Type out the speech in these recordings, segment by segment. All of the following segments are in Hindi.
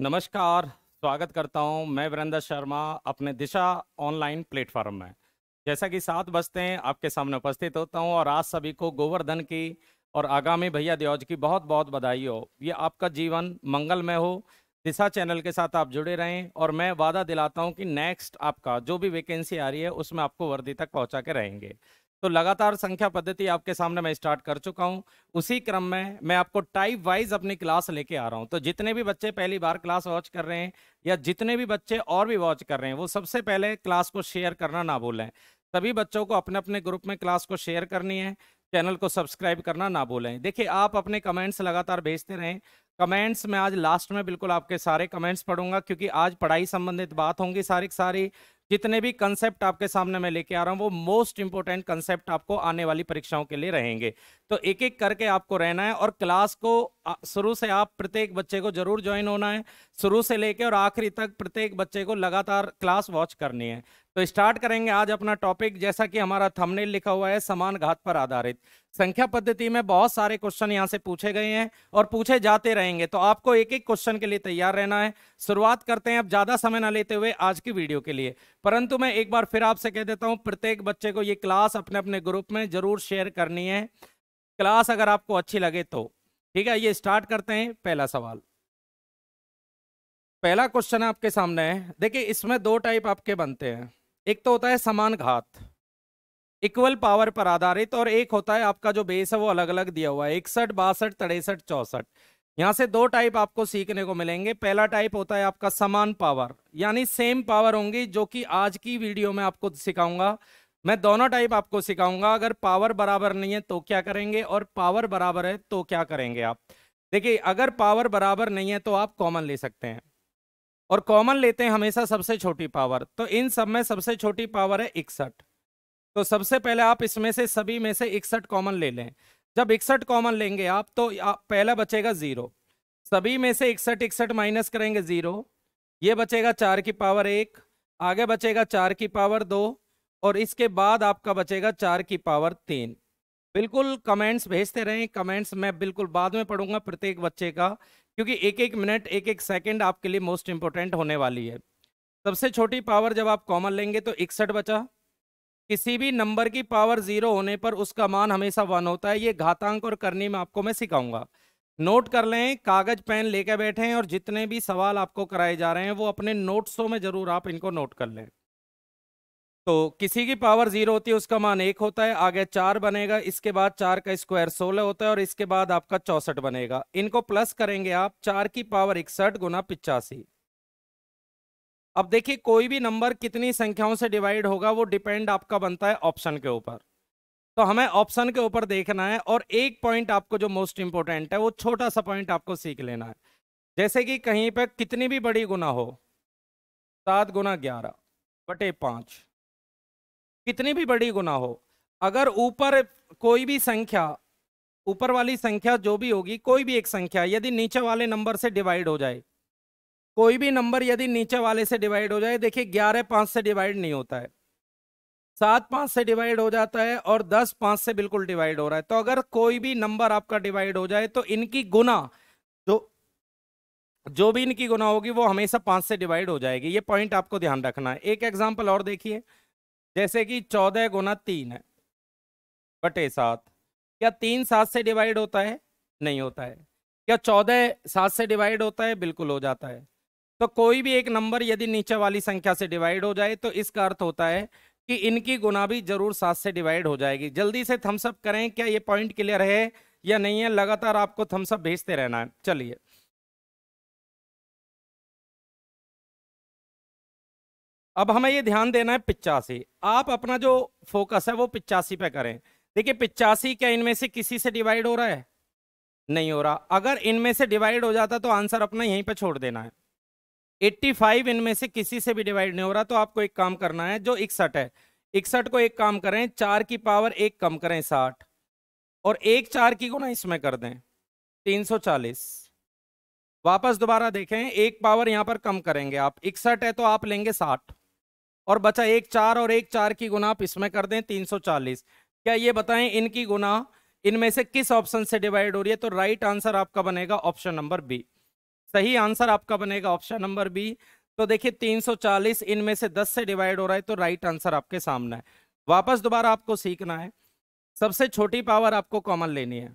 नमस्कार स्वागत करता हूं मैं वीरेंद्र शर्मा अपने दिशा ऑनलाइन प्लेटफॉर्म में जैसा कि सात बजते हैं आपके सामने उपस्थित होता हूं और आज सभी को गोवर्धन की और आगामी भैया दिवज की बहुत बहुत बधाई हो ये आपका जीवन मंगलमय हो दिशा चैनल के साथ आप जुड़े रहें और मैं वादा दिलाता हूँ कि नेक्स्ट आपका जो भी वैकेंसी आ रही है उसमें आपको वर्दी तक पहुँचा के रहेंगे तो लगातार संख्या पद्धति आपके सामने मैं स्टार्ट कर चुका हूं उसी क्रम में मैं आपको टाइप वाइज अपनी क्लास लेके आ रहा हूं तो जितने भी बच्चे पहली बार क्लास वॉच कर रहे हैं या जितने भी बच्चे और भी वॉच कर रहे हैं वो सबसे पहले क्लास को शेयर करना ना भूलें सभी बच्चों को अपने अपने ग्रुप में क्लास को शेयर करनी है चैनल को सब्सक्राइब करना ना भूलें देखिए आप अपने कमेंट्स लगातार भेजते रहें कमेंट्स में आज लास्ट में बिल्कुल आपके सारे कमेंट्स पढ़ूंगा क्योंकि आज पढ़ाई संबंधित बात होंगी सारी सारी जितने भी कंसेप्ट आपके सामने मैं लेके आ रहा हूँ वो मोस्ट इंपॉर्टेंट कंसेप्ट आपको आने वाली परीक्षाओं के लिए रहेंगे तो एक एक करके आपको रहना है और क्लास को शुरू से आप प्रत्येक बच्चे को जरूर ज्वाइन होना है शुरू से लेके और आखिरी तक प्रत्येक बच्चे को लगातार क्लास वॉच करनी है तो स्टार्ट करेंगे आज अपना टॉपिक जैसा कि हमारा थंबनेल लिखा हुआ है समान घात पर आधारित संख्या पद्धति में बहुत सारे क्वेश्चन यहाँ से पूछे गए हैं और पूछे जाते रहेंगे तो आपको एक एक क्वेश्चन के लिए तैयार रहना है शुरुआत करते हैं अब ज्यादा समय ना लेते हुए आज की वीडियो के लिए परंतु मैं एक बार फिर आपसे कह देता हूँ प्रत्येक बच्चे को ये क्लास अपने अपने ग्रुप में जरूर शेयर करनी है क्लास अगर आपको अच्छी लगे तो ठीक है ये स्टार्ट करते हैं पहला सवाल पहला क्वेश्चन आपके सामने है देखिए इसमें दो टाइप आपके बनते हैं एक तो होता है समान घात इक्वल पावर पर आधारित और एक होता है आपका जो बेस है वो अलग अलग दिया हुआ है इकसठ बासठ तिरसठ चौसठ यहां से दो टाइप आपको सीखने को मिलेंगे पहला टाइप होता है आपका समान पावर यानी सेम पावर होंगी जो कि आज की वीडियो में आपको सिखाऊंगा मैं दोनों टाइप आपको सिखाऊंगा अगर पावर बराबर नहीं है तो क्या करेंगे और पावर बराबर है तो क्या करेंगे आप देखिए अगर पावर बराबर नहीं है तो आप कॉमन ले सकते हैं और कॉमन लेते हैं हमेशा सबसे छोटी पावर तो इन सब में सबसे छोटी पावर है इकसठ तो सबसे पहले आप इसमें से सभी में से इकसठ कॉमन ले लें जब इकसठ कॉमन लेंगे आप तो आप पहला बचेगा ज़ीरो सभी में से इकसठ इकसठ माइनस करेंगे ज़ीरो ये बचेगा चार की पावर एक आगे बचेगा चार की पावर दो और इसके बाद आपका बचेगा चार की पावर तीन बिल्कुल कमेंट्स भेजते रहें कमेंट्स मैं बिल्कुल बाद में पढ़ूंगा प्रत्येक बच्चे का क्योंकि एक एक मिनट एक एक सेकंड आपके लिए मोस्ट इंपॉर्टेंट होने वाली है सबसे छोटी पावर जब आप कॉमन लेंगे तो इकसठ बचा किसी भी नंबर की पावर जीरो होने पर उसका मान हमेशा वन होता है ये घातांक और करनी में आपको मैं सिखाऊंगा नोट कर लें कागज पेन लेकर बैठे हैं और जितने भी सवाल आपको कराए जा रहे हैं वो अपने नोट्सों में जरूर आप इनको नोट कर लें तो किसी की पावर जीरो होती है उसका मान एक होता है आगे चार बनेगा इसके बाद चार का स्क्वायर सोलह होता है और इसके बाद आपका चौसठ बनेगा इनको प्लस करेंगे आप चार की पावर इकसठ गुना पिचासी अब देखिए कोई भी नंबर कितनी संख्याओं से डिवाइड होगा वो डिपेंड आपका बनता है ऑप्शन के ऊपर तो हमें ऑप्शन के ऊपर देखना है और एक पॉइंट आपको जो मोस्ट इंपॉर्टेंट है वो छोटा सा पॉइंट आपको सीख लेना है जैसे कि कहीं पर कितनी भी बड़ी गुना हो सात गुना ग्यारह बटे पाँच कितनी भी बड़ी गुना हो अगर ऊपर कोई भी संख्या ऊपर वाली संख्या जो भी होगी कोई भी एक संख्या यदि नीचे वाले नंबर से डिवाइड हो जाए कोई भी नंबर यदि नीचे वाले से डिवाइड हो जाए देखिए ग्यारह पाँच से डिवाइड नहीं होता है सात पाँच से डिवाइड हो जाता है और दस पाँच से बिल्कुल डिवाइड हो रहा है तो अगर कोई भी नंबर आपका डिवाइड हो जाए तो इनकी गुना जो जो भी इनकी गुना होगी वो हमेशा पाँच से डिवाइड हो जाएगी ये पॉइंट आपको ध्यान रखना है एक एग्जाम्पल और देखिए जैसे कि चौदह गुना तीन है बटे सात क्या तीन सात से डिवाइड होता है नहीं होता है क्या चौदह सात से डिवाइड होता है बिल्कुल हो जाता है तो कोई भी एक नंबर यदि नीचे वाली संख्या से डिवाइड हो जाए तो इसका अर्थ होता है कि इनकी गुना भी जरूर सात से डिवाइड हो जाएगी जल्दी से थम्सअप करें क्या ये पॉइंट क्लियर है या नहीं है लगातार आपको थम्सअप भेजते रहना है चलिए अब हमें ये ध्यान देना है पिचासी आप अपना जो फोकस है वो पिचासी पे करें देखिए पिचासी क्या इनमें से किसी से डिवाइड हो रहा है नहीं हो रहा अगर इनमें से डिवाइड हो जाता तो आंसर अपना यहीं पे छोड़ देना है 85 इनमें से किसी से भी डिवाइड नहीं हो रहा तो आपको एक काम करना है जो इकसठ है इकसठ को एक काम करें चार की पावर एक कम करें साठ और एक चार की को ना इसमें कर दें 340 वापस दोबारा देखें एक पावर यहां पर कम करेंगे आप इकसठ है तो आप लेंगे साठ और बचा एक चार और एक चार की गुना आप इसमें कर दें 340 क्या ये बताएं इनकी गुना इनमें से किस ऑप्शन से डिवाइड हो रही है तो राइट आंसर आपका बनेगा ऑप्शन नंबर बी सही आंसर आपका बनेगा ऑप्शन नंबर बी तो देखिए 340 इनमें से 10 से डिवाइड हो रहा है तो राइट आंसर आपके सामने है वापस दोबारा आपको सीखना है सबसे छोटी पावर आपको कॉमन लेनी है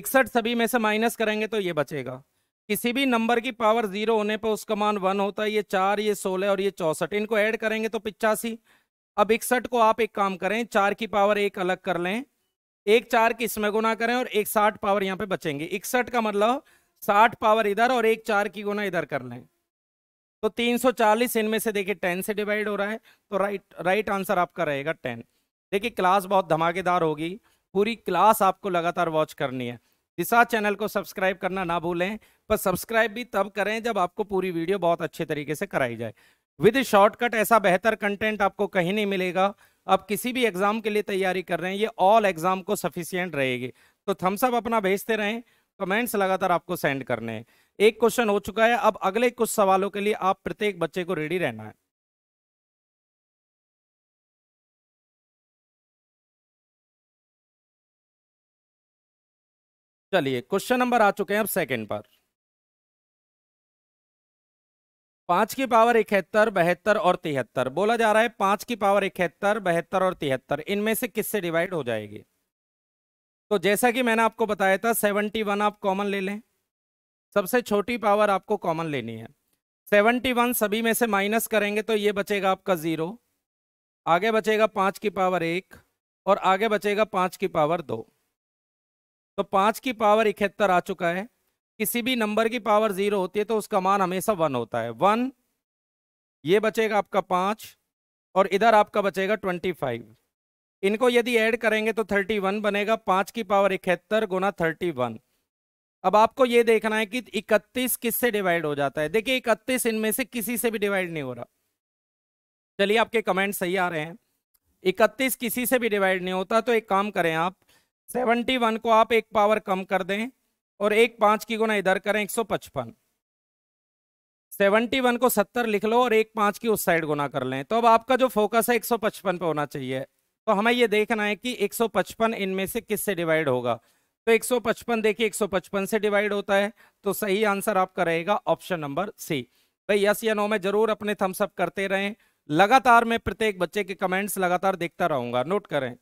इकसठ सभी में से माइनस करेंगे तो ये बचेगा किसी भी नंबर की पावर जीरो होने पर उसका मान वन होता है ये चार ये सोलह और ये चौसठ इनको ऐड करेंगे तो पिचासी अब इकसठ को आप एक काम करें चार की पावर एक अलग कर लें एक चार की इसमें गुना करें और एक साठ पावर यहाँ पे बचेंगे इकसठ का मतलब साठ पावर इधर और एक चार की गुना इधर कर लें तो तीन सौ चालीस इनमें से देखिए टेन से डिवाइड हो रहा है तो राइट राइट आंसर आपका रहेगा टेन देखिए क्लास बहुत धमाकेदार होगी पूरी क्लास आपको लगातार वॉच करनी है दिशा चैनल को सब्सक्राइब करना ना भूलें पर सब्सक्राइब भी तब करें जब आपको पूरी वीडियो बहुत अच्छे तरीके से कराई जाए विद शॉर्टकट ऐसा बेहतर कंटेंट आपको कहीं नहीं मिलेगा आप किसी भी एग्ज़ाम के लिए तैयारी कर रहे हैं ये ऑल एग्ज़ाम को सफिशियंट रहेगी तो थम्सअप अपना भेजते रहें कमेंट्स लगातार आपको सेंड करने हैं एक क्वेश्चन हो चुका है अब अगले कुछ सवालों के लिए आप प्रत्येक बच्चे को रेडी रहना है चलिए क्वेश्चन नंबर आ चुके हैं अब सेकंड पर पांच की पावर इकहत्तर बहत्तर और तिहत्तर बोला जा रहा है पांच की पावर इकहत्तर बहत्तर और तिहत्तर इनमें से किससे डिवाइड हो जाएगी तो जैसा कि मैंने आपको बताया था सेवेंटी वन आप कॉमन ले लें सबसे छोटी पावर आपको कॉमन लेनी है सेवनटी वन सभी में से माइनस करेंगे तो ये बचेगा आपका ज़ीरो आगे बचेगा पांच की पावर एक और आगे बचेगा पांच की पावर दो तो पाँच की पावर इकहत्तर आ चुका है किसी भी नंबर की पावर जीरो होती है तो उसका मान हमेशा वन होता है वन ये बचेगा आपका पाँच और इधर आपका बचेगा ट्वेंटी फाइव इनको यदि ऐड करेंगे तो थर्टी वन बनेगा पाँच की पावर इकहत्तर गुना थर्टी वन अब आपको ये देखना है कि इकतीस किससे डिवाइड हो जाता है देखिए इकतीस इनमें से किसी से भी डिवाइड नहीं हो रहा चलिए आपके कमेंट सही आ रहे हैं इकतीस किसी से भी डिवाइड नहीं होता तो एक काम करें आप सेवेंटी वन को आप एक पावर कम कर दें और एक पांच की गुना इधर करें एक सौ पचपन सेवेंटी वन को सत्तर लिख लो और एक पांच की उस साइड गुना कर लें तो अब आपका जो फोकस है एक सौ पचपन पे होना चाहिए तो हमें ये देखना है कि एक सौ पचपन इनमें से किस से डिवाइड होगा तो एक सौ पचपन देखिए एक सौ पचपन से डिवाइड होता है तो सही आंसर आपका रहेगा ऑप्शन नंबर सी भाई यस या नो में जरूर अपने थम्सअप करते रहें लगातार मैं प्रत्येक बच्चे के कमेंट्स लगातार देखता रहूंगा नोट करें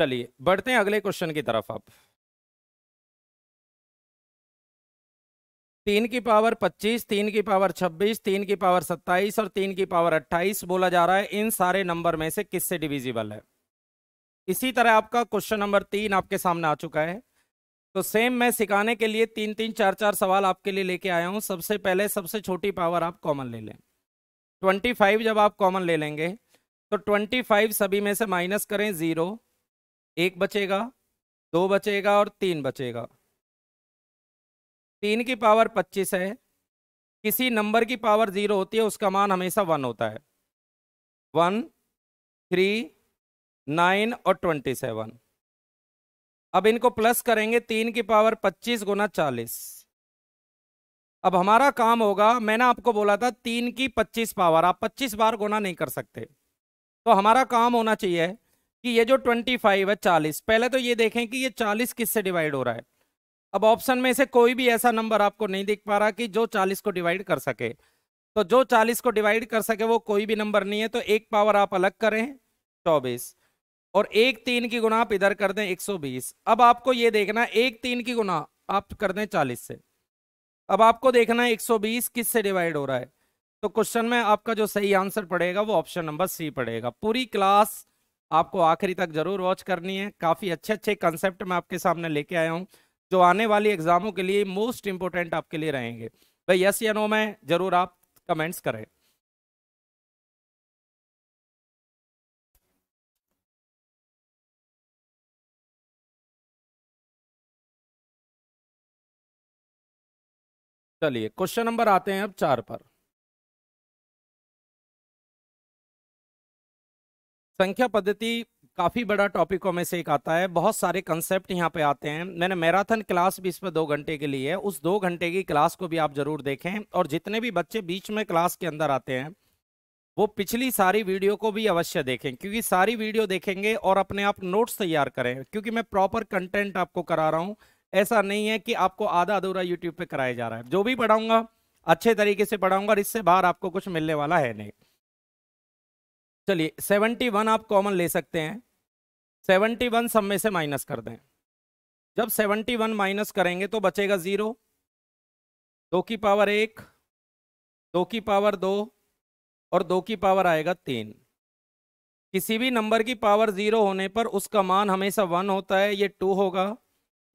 चलिए बढ़ते हैं अगले क्वेश्चन की तरफ आप तीन की पावर पच्चीस तीन की पावर छब्बीस तीन की पावर सत्ताईस और तीन की पावर अट्ठाईस बोला जा रहा है इन सारे नंबर में से किससे डिविजिबल है इसी तरह आपका क्वेश्चन नंबर तीन आपके सामने आ चुका है तो सेम मैं सिखाने के लिए तीन तीन चार चार सवाल आपके लिए लेके आया हूँ सबसे पहले सबसे छोटी पावर आप कॉमन ले लें ट्वेंटी फाइव जब आप कॉमन ले लेंगे तो ट्वेंटी फाइव सभी में से माइनस करें ज़ीरो एक बचेगा दो बचेगा और तीन बचेगा तीन की पावर पच्चीस है किसी नंबर की पावर जीरो होती है उसका मान हमेशा वन होता है वन थ्री नाइन और ट्वेंटी सेवन अब इनको प्लस करेंगे तीन की पावर पच्चीस गुना चालीस अब हमारा काम होगा मैंने आपको बोला था तीन की पच्चीस पावर आप पच्चीस बार गुना नहीं कर सकते तो हमारा काम होना चाहिए कि ये जो 25 है 40 पहले तो ये देखें कि ये 40 किससे डिवाइड हो रहा है अब ऑप्शन में से कोई भी ऐसा नंबर आपको नहीं दिख पा रहा कि जो 40 को डिवाइड कर सके तो जो 40 को डिवाइड कर सके वो कोई भी नंबर नहीं है तो एक पावर आप अलग करें चौबीस और एक तीन की गुना आप इधर कर दें 120 अब आपको ये देखना एक तीन की गुना आप कर दें चालीस से अब आपको देखना एक सौ किस से डिवाइड हो रहा है तो क्वेश्चन में आपका जो सही आंसर पड़ेगा वो ऑप्शन नंबर सी पड़ेगा पूरी क्लास आपको आखिरी तक ज़रूर वॉच करनी है काफ़ी अच्छे अच्छे कंसेप्ट मैं आपके सामने लेके आया हूँ जो आने वाली एग्ज़ामों के लिए मोस्ट इंपॉर्टेंट आपके लिए रहेंगे भाई यस या नो में ज़रूर आप कमेंट्स करें चलिए क्वेश्चन नंबर आते हैं अब चार पर संख्या पद्धति काफ़ी बड़ा टॉपिकों में से एक आता है बहुत सारे कंसेप्ट यहाँ पे आते हैं मैंने मैराथन क्लास भी इसमें दो घंटे के लिए है उस दो घंटे की क्लास को भी आप ज़रूर देखें और जितने भी बच्चे बीच में क्लास के अंदर आते हैं वो पिछली सारी वीडियो को भी अवश्य देखें क्योंकि सारी वीडियो देखेंगे और अपने आप नोट्स तैयार करें क्योंकि मैं प्रॉपर कंटेंट आपको करा रहा हूँ ऐसा नहीं है कि आपको आधा अधूरा यूट्यूब पर कराया जा रहा है जो भी पढ़ाऊंगा अच्छे तरीके से पढ़ाऊँगा और इससे बाहर आपको कुछ मिलने वाला है नहीं चलिए सेवेंटी वन आप कॉमन ले सकते हैं सेवनटी वन सब में से माइनस कर दें जब सेवनटी वन माइनस करेंगे तो बचेगा ज़ीरो दो की पावर एक दो की पावर दो और दो की पावर आएगा तीन किसी भी नंबर की पावर ज़ीरो होने पर उसका मान हमेशा वन होता है ये टू होगा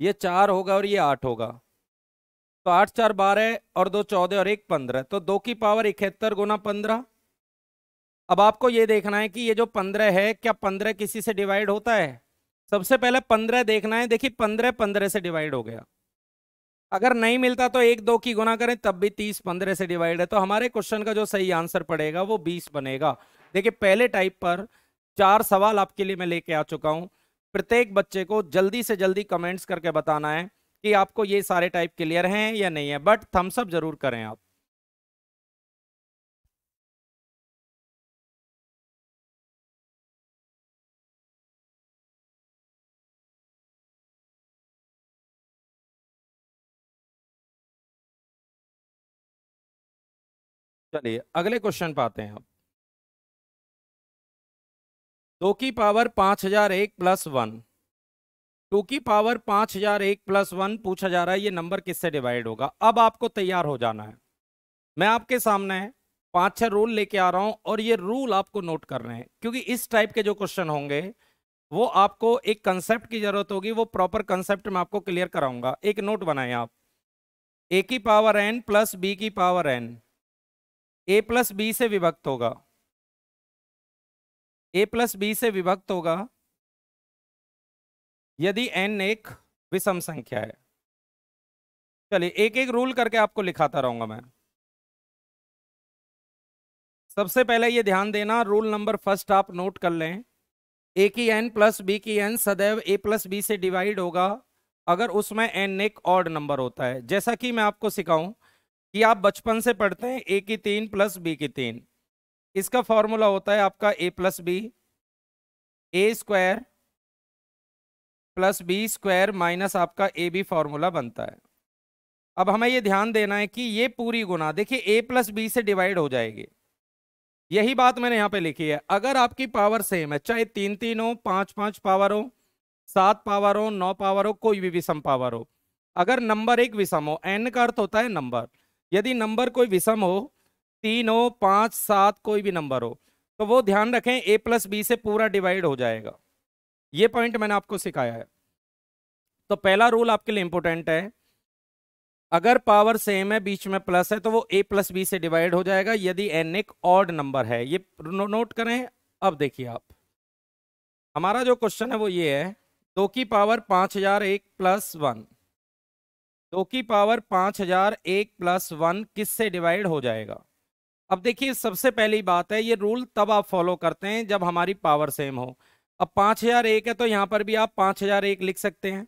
ये चार होगा और ये आठ होगा तो आठ चार बारह और दो चौदह और एक पंद्रह तो दो की पावर इकहत्तर गुना पंद्रह अब आपको ये देखना है कि ये जो पंद्रह है क्या पंद्रह किसी से डिवाइड होता है सबसे पहले पंद्रह देखना है देखिए पंद्रह पंद्रह से डिवाइड हो गया अगर नहीं मिलता तो एक दो की गुना करें तब भी तीस पंद्रह से डिवाइड है तो हमारे क्वेश्चन का जो सही आंसर पड़ेगा वो बीस बनेगा देखिए पहले टाइप पर चार सवाल आपके लिए मैं लेके आ चुका हूँ प्रत्येक बच्चे को जल्दी से जल्दी कमेंट्स करके बताना है कि आपको ये सारे टाइप क्लियर हैं या नहीं है बट थम्सअप जरूर करें आप चलिए अगले क्वेश्चन पे आते हैं आप दो की पावर पांच हजार एक प्लस वन टू की पावर पांच हजार एक प्लस वन पूछा जा रहा है ये नंबर किससे डिवाइड होगा अब आपको तैयार हो जाना है मैं आपके सामने पांच छह रूल लेके आ रहा हूं और ये रूल आपको नोट कर रहे हैं क्योंकि इस टाइप के जो क्वेश्चन होंगे वो आपको एक कंसेप्ट की जरूरत होगी वो प्रॉपर कंसेप्ट में आपको क्लियर कराऊंगा एक नोट बनाए आप ए की पावर एन प्लस बी की power N A plus B से विभक्त होगा ए प्लस बी से विभक्त होगा यदि एन एक विषम संख्या है चलिए एक एक रूल करके आपको लिखाता रहूंगा मैं सबसे पहले ये ध्यान देना रूल नंबर फर्स्ट आप नोट कर लें ए की एन प्लस बी की एन सदैव ए प्लस बी से डिवाइड होगा अगर उसमें एन एक ऑड नंबर होता है जैसा कि मैं आपको सिखाऊं कि आप बचपन से पढ़ते हैं ए की तीन प्लस बी की तीन इसका फॉर्मूला होता है आपका A plus B A square plus B square minus आपका ए बी फॉर्मूला बनता है अब हमें ये ध्यान देना है कि ये पूरी गुना देखिए ए प्लस बी से डिवाइड हो जाएगी यही बात मैंने यहाँ पे लिखी है अगर आपकी पावर सेम है चाहे तीन तीन हो पाँच पाँच पावर हो सात पावर हो नौ पावर हो कोई भी विषम पावर हो अगर नंबर एक विषम हो एन का अर्थ होता है नंबर यदि नंबर कोई विषम हो तीन हो पाँच सात कोई भी नंबर हो तो वो ध्यान रखें ए प्लस बी से पूरा डिवाइड हो जाएगा ये पॉइंट मैंने आपको सिखाया है तो पहला रूल आपके लिए इंपॉर्टेंट है अगर पावर सेम है बीच में प्लस है तो वो ए प्लस बी से डिवाइड हो जाएगा यदि एन एक ऑड नंबर है ये नोट करें अब देखिए आप हमारा जो क्वेश्चन है वो ये है दो की पावर पाँच हजार एक प्लस वन दो की पावर पांच हजार एक प्लस वन किस से डिवाइड हो जाएगा अब देखिए सबसे पहली बात है ये रूल तब आप फॉलो करते हैं जब हमारी पावर सेम हो अब पांच हजार एक है तो यहाँ पर भी आप पांच हजार एक लिख सकते हैं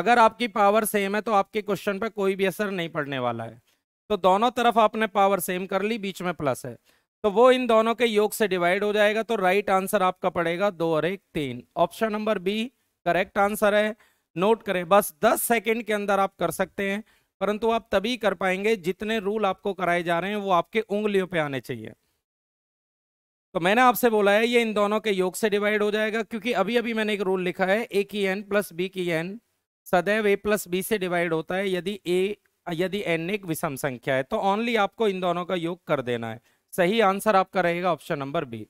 अगर आपकी पावर सेम है तो आपके क्वेश्चन पर कोई भी असर नहीं पड़ने वाला है तो दोनों तरफ आपने पावर सेम कर ली बीच में प्लस है तो वो इन दोनों के योग से डिवाइड हो जाएगा तो राइट आंसर आपका पड़ेगा दो और एक तीन option number B correct answer है नोट करें बस 10 सेकंड के अंदर आप कर सकते हैं परंतु आप तभी कर पाएंगे जितने रूल आपको कराए जा रहे हैं वो आपके उंगलियों पे आने चाहिए तो मैंने आपसे बोला है ये इन दोनों के योग से डिवाइड हो जाएगा क्योंकि अभी अभी मैंने एक रूल लिखा है ए की एन प्लस बी की एन सदैव ए प्लस बी से डिवाइड होता है यदि ए यदि एन एक विषम संख्या है तो ओनली आपको इन दोनों का योग कर देना है सही आंसर आपका रहेगा ऑप्शन नंबर बी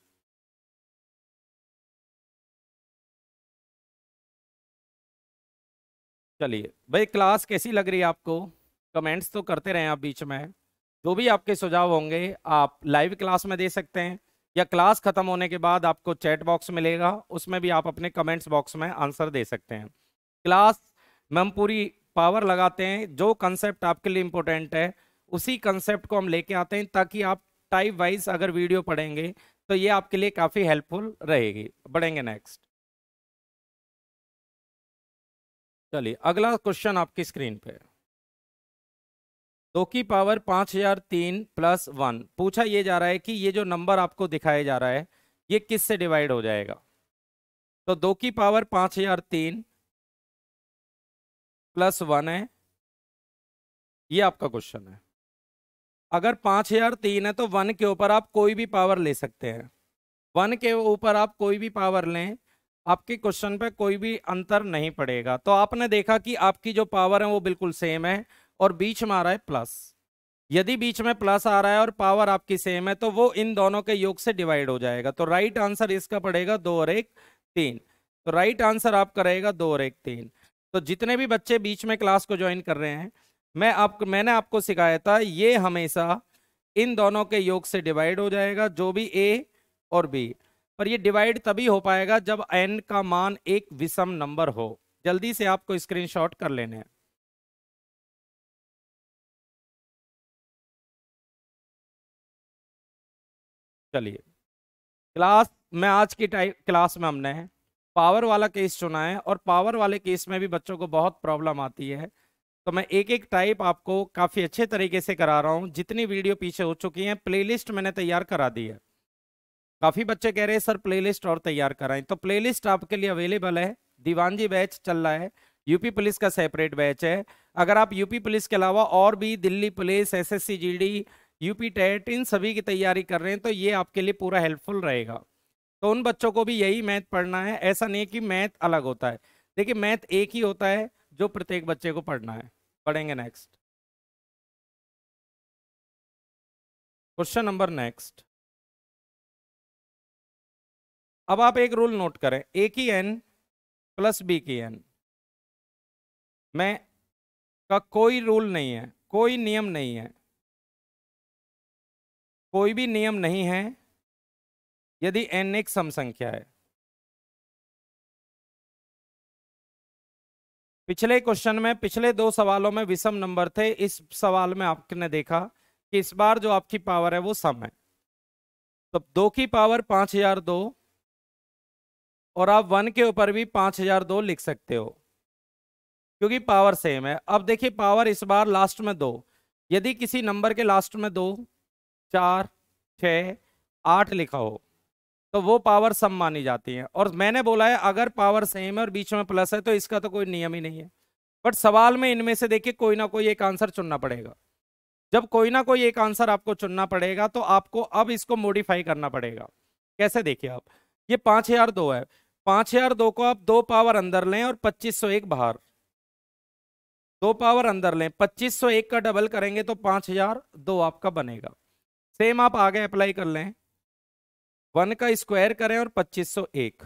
चलिए भाई क्लास कैसी लग रही है आपको कमेंट्स तो करते रहें आप बीच में जो भी आपके सुझाव होंगे आप लाइव क्लास में दे सकते हैं या क्लास ख़त्म होने के बाद आपको चैट बॉक्स मिलेगा उसमें भी आप अपने कमेंट्स बॉक्स में आंसर दे सकते हैं क्लास में हम पूरी पावर लगाते हैं जो कंसेप्ट आपके लिए इम्पोर्टेंट है उसी कंसेप्ट को हम लेके आते हैं ताकि आप टाइप वाइज अगर वीडियो पढ़ेंगे तो ये आपके लिए काफ़ी हेल्पफुल रहेगी बढ़ेंगे नेक्स्ट चलिए अगला क्वेश्चन आपकी स्क्रीन पे दो की पावर पांच हजार तीन प्लस वन पूछा ये जा रहा है कि ये जो नंबर आपको दिखाया जा रहा है ये किस से डिवाइड हो जाएगा तो दो की पावर पांच हजार तीन प्लस वन है ये आपका क्वेश्चन है अगर पांच हजार तीन है तो वन के ऊपर आप कोई भी पावर ले सकते हैं वन के ऊपर आप कोई भी पावर लें आपके क्वेश्चन पे कोई भी अंतर नहीं पड़ेगा तो आपने देखा कि आपकी जो पावर है वो बिल्कुल सेम है और बीच में आ रहा है प्लस यदि बीच में प्लस आ रहा है और पावर आपकी सेम है तो वो इन दोनों के योग से डिवाइड हो जाएगा तो राइट आंसर इसका पड़ेगा दो और एक तीन तो राइट आंसर आपका रहेगा दो और एक तीन तो जितने भी बच्चे बीच में क्लास को ज्वाइन कर रहे हैं मैं आप मैंने आपको सिखाया था ये हमेशा इन दोनों के योग से डिवाइड हो जाएगा जो भी ए और बी पर ये डिवाइड तभी हो पाएगा जब एन का मान एक विषम नंबर हो जल्दी से आपको स्क्रीनशॉट कर लेने हैं चलिए क्लास में आज की टाइप क्लास में हमने पावर वाला केस चुना है और पावर वाले केस में भी बच्चों को बहुत प्रॉब्लम आती है तो मैं एक एक टाइप आपको काफ़ी अच्छे तरीके से करा रहा हूँ जितनी वीडियो पीछे हो चुकी हैं प्लेलिस्ट मैंने तैयार करा दी है काफी बच्चे कह रहे हैं सर प्लेलिस्ट और तैयार कराएं तो प्लेलिस्ट आपके लिए अवेलेबल है दीवानजी बैच चल रहा है यूपी पुलिस का सेपरेट बैच है अगर आप यूपी पुलिस के अलावा और भी Delhi police SSC GD UP TET इन सभी की तैयारी कर रहे हैं तो ये आपके लिए पूरा हेल्पफुल रहेगा तो उन बच्चों को भी यही मैथ पढ़ना है ऐसा नहीं कि मैथ अलग होता है देखिए मैथ एक ही होता है जो प्रत्येक बच्चे को पढ़ना है पढ़ेंगे नेक्स्ट क्वेश्चन नंबर नेक्स्ट अब आप एक रूल नोट करें ए की एन प्लस बी की एन में का कोई रूल नहीं है कोई नियम नहीं है कोई भी नियम नहीं है यदि एन एक सम संख्या है पिछले क्वेश्चन में पिछले दो सवालों में विषम नंबर थे इस सवाल में आपने देखा कि इस बार जो आपकी पावर है वो सम है तो दो की पावर पांच हजार दो और आप वन के ऊपर भी पाँच हजार दो लिख सकते हो क्योंकि पावर सेम है अब देखिए पावर इस बार लास्ट में दो यदि किसी नंबर के लास्ट में दो चार छ आठ लिखा हो तो वो पावर सम मानी जाती है और मैंने बोला है अगर पावर सेम है और बीच में प्लस है तो इसका तो कोई नियम ही नहीं है बट सवाल में इनमें से देखिए कोई ना कोई एक आंसर चुनना पड़ेगा जब कोई ना कोई एक आंसर आपको चुनना पड़ेगा तो आपको अब इसको मॉडिफाई करना पड़ेगा कैसे देखिए आप ये पांच हजार दो है पांच हजार दो को आप दो पावर अंदर लें और पच्चीस सौ एक बाहर दो पावर अंदर लें पच्चीस सौ एक का डबल करेंगे तो पांच हजार दो आपका बनेगा सेम आप आगे अप्लाई कर लें वन का स्क्वायर करें और पच्चीस सौ एक